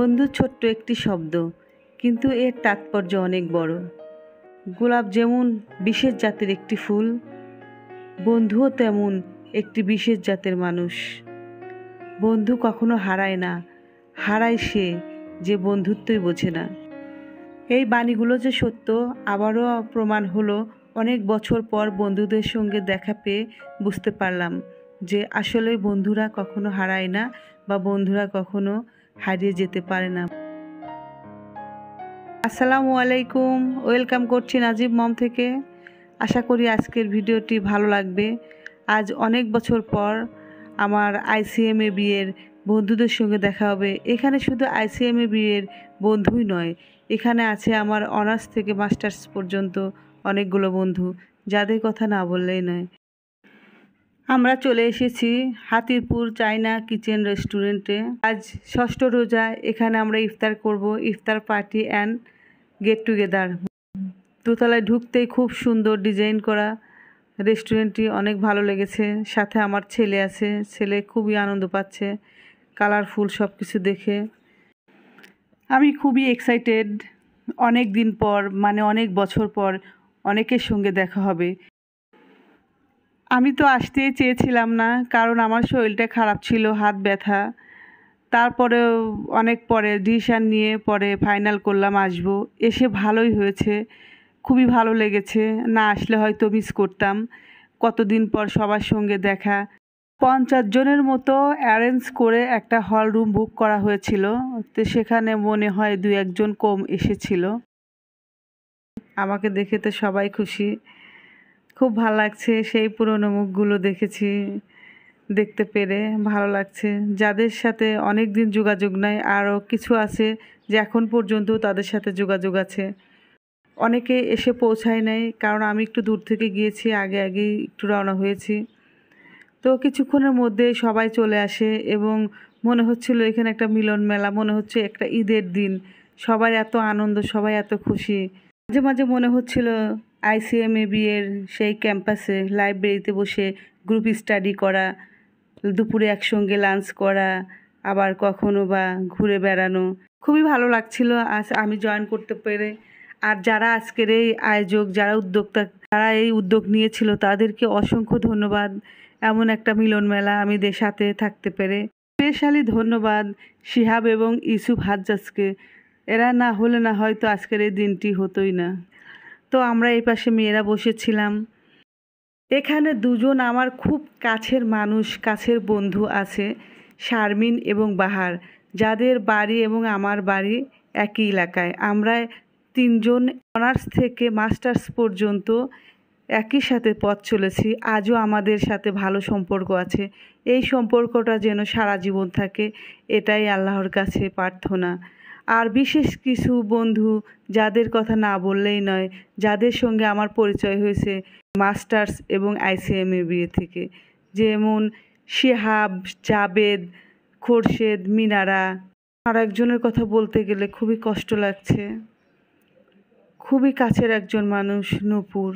বন্ধু ছোট্ট একটি শব্দ কিন্তু এর তাৎপর্য অনেক বড় গোলাপ যেমন বিশেষ জাতের একটি ফুল বন্ধুও তেমন একটি বিশেষ জাতের মানুষ বন্ধু কখনো হারায় না হারায় সে যে বন্ধুত্বই বোঝে না এই বাণীগুলো যে সত্য আবারও প্রমাণ হলো অনেক বছর পর বন্ধুদের সঙ্গে দেখা পেয়ে বুঝতে পারলাম যে আসলে বন্ধুরা কখনো হারায় না বা বন্ধুরা কখনো হারিয়ে যেতে পারে না আসসালামু আলাইকুম ওয়েলকাম করছি নাজিব মম থেকে আশা করি আজকের ভিডিওটি ভালো লাগবে আজ অনেক বছর পর আমার আইসিএমএ বিয়ের বন্ধুদের সঙ্গে দেখা হবে এখানে শুধু আইসিএমএ বিয়ের বন্ধুই নয় এখানে আছে আমার অনার্স থেকে মাস্টার্স পর্যন্ত অনেকগুলো বন্ধু যাদের কথা না বললেই নয় আমরা চলে এসেছি হাতিরপুর চায়না কিচেন রেস্টুরেন্টে আজ ষষ্ঠ রোজা এখানে আমরা ইফতার করব ইফতার পার্টি অ্যান্ড গেট টুগেদার দোতলায় ঢুকতেই খুব সুন্দর ডিজাইন করা রেস্টুরেন্টটি অনেক ভালো লেগেছে সাথে আমার ছেলে আছে ছেলে খুবই আনন্দ পাচ্ছে কালারফুল সব কিছু দেখে আমি খুবই এক্সাইটেড অনেক দিন পর মানে অনেক বছর পর অনেকের সঙ্গে দেখা হবে আমি তো আসতেই চেয়েছিলাম না কারণ আমার শরীরটা খারাপ ছিল হাত ব্যথা তারপরে অনেক পরে ডিসিশান নিয়ে পরে ফাইনাল করলাম আসব এসে ভালোই হয়েছে খুবই ভালো লেগেছে না আসলে হয়তো মিস করতাম কতদিন পর সবার সঙ্গে দেখা পঞ্চাশ জনের মতো অ্যারেঞ্জ করে একটা হল রুম বুক করা হয়েছিল তো সেখানে মনে হয় দু একজন কম এসেছিল আমাকে দেখে তো সবাই খুশি খুব ভালো লাগছে সেই পুরনো মুখগুলো দেখেছি দেখতে পেরে ভালো লাগছে যাদের সাথে অনেক দিন যোগাযোগ নাই আরও কিছু আছে যে এখন পর্যন্ত তাদের সাথে যোগাযোগ আছে অনেকে এসে পৌঁছায় নাই কারণ আমি একটু দূর থেকে গিয়েছি আগে আগে একটু রওনা হয়েছি তো কিছুক্ষণের মধ্যে সবাই চলে আসে এবং মনে হচ্ছিল এখানে একটা মিলন মেলা মনে হচ্ছে একটা ঈদের দিন সবার এত আনন্দ সবাই এত খুশি মাঝে মাঝে মনে হচ্ছিল আইসিএমএবি এর সেই ক্যাম্পাসে লাইব্রেরিতে বসে গ্রুপ স্টাডি করা দুপুরে একসঙ্গে লাঞ্চ করা আবার কখনো বা ঘুরে বেড়ানো খুবই ভালো লাগছিল আজ আমি জয়েন করতে পেরে আর যারা আজকের এই আয়োজক যারা উদ্যোক্তা তারা এই উদ্যোগ নিয়েছিল তাদেরকে অসংখ্য ধন্যবাদ এমন একটা মিলন মেলা আমি সাথে থাকতে পেরে স্পেশালি ধন্যবাদ শিহাব এবং ইসুফ হাজাজকে এরা না হলে না হয়তো আজকের এই দিনটি হতোই না তো আমরা এই পাশে মেয়েরা বসেছিলাম এখানে দুজন আমার খুব কাছের মানুষ কাছের বন্ধু আছে শারমিন এবং বাহার যাদের বাড়ি এবং আমার বাড়ি একই এলাকায় আমরা তিনজন অনার্স থেকে মাস্টার্স পর্যন্ত একই সাথে পথ চলেছি আজও আমাদের সাথে ভালো সম্পর্ক আছে এই সম্পর্কটা যেন সারা জীবন থাকে এটাই আল্লাহর কাছে প্রার্থনা আর বিশেষ কিছু বন্ধু যাদের কথা না বললেই নয় যাদের সঙ্গে আমার পরিচয় হয়েছে মাস্টার্স এবং আইসিএমএ বিয়ে থেকে যেমন শেহাব জাবেদ খোরশেদ মিনারা আর একজনের কথা বলতে গেলে খুবই কষ্ট লাগছে খুবই কাছের একজন মানুষ নূপুর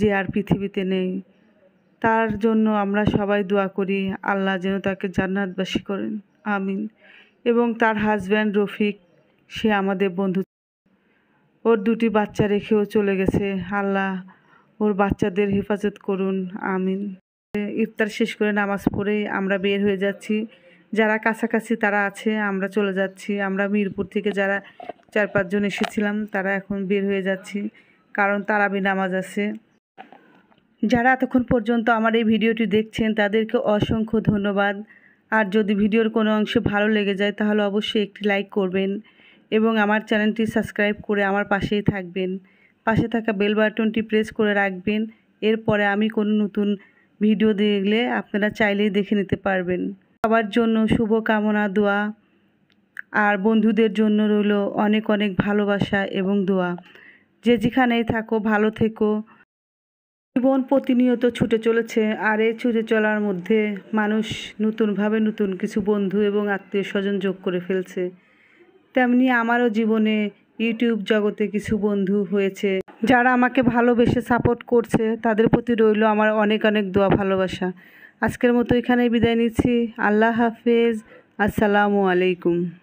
যে আর পৃথিবীতে নেই তার জন্য আমরা সবাই দোয়া করি আল্লাহ যেন তাকে জান্নাতবাসী করেন আমিন এবং তার হাজব্যান্ড রফিক সে আমাদের বন্ধু ওর দুটি বাচ্চা রেখেও চলে গেছে আল্লাহ ওর বাচ্চাদের হেফাজত করুন আমিন ইফতার শেষ করে নামাজ পড়ে আমরা বের হয়ে যাচ্ছি যারা কাছাকাছি তারা আছে আমরা চলে যাচ্ছি আমরা মিরপুর থেকে যারা চার পাঁচজন এসেছিলাম তারা এখন বের হয়ে যাচ্ছি কারণ তারাবি নামাজ আছে যারা এতক্ষণ পর্যন্ত আমার এই ভিডিওটি দেখছেন তাদেরকে অসংখ্য ধন্যবাদ আর যদি ভিডিওর কোনো অংশে ভালো লেগে যায় তাহলে অবশ্যই একটি লাইক করবেন এবং আমার চ্যানেলটি সাবস্ক্রাইব করে আমার পাশেই থাকবেন পাশে থাকা বেল বাটনটি প্রেস করে রাখবেন এরপরে আমি কোনো নতুন ভিডিও দেখলে আপনারা চাইলেই দেখে নিতে পারবেন সবার জন্য শুভ কামনা দোয়া আর বন্ধুদের জন্য রইল অনেক অনেক ভালোবাসা এবং দোয়া যে যেখানেই থাকো ভালো থেকো জীবন প্রতিনিয়ত ছুটে চলেছে আর এই ছুটে চলার মধ্যে মানুষ নতুনভাবে নতুন কিছু বন্ধু এবং আত্মীয় স্বজন যোগ করে ফেলছে তেমনি আমারও জীবনে ইউটিউব জগতে কিছু বন্ধু হয়েছে যারা আমাকে ভালোবেসে সাপোর্ট করছে তাদের প্রতি রইল আমার অনেক অনেক দোয়া ভালোবাসা আজকের মতো এখানে বিদায় নিচ্ছি আল্লাহ হাফেজ আসসালামু আলাইকুম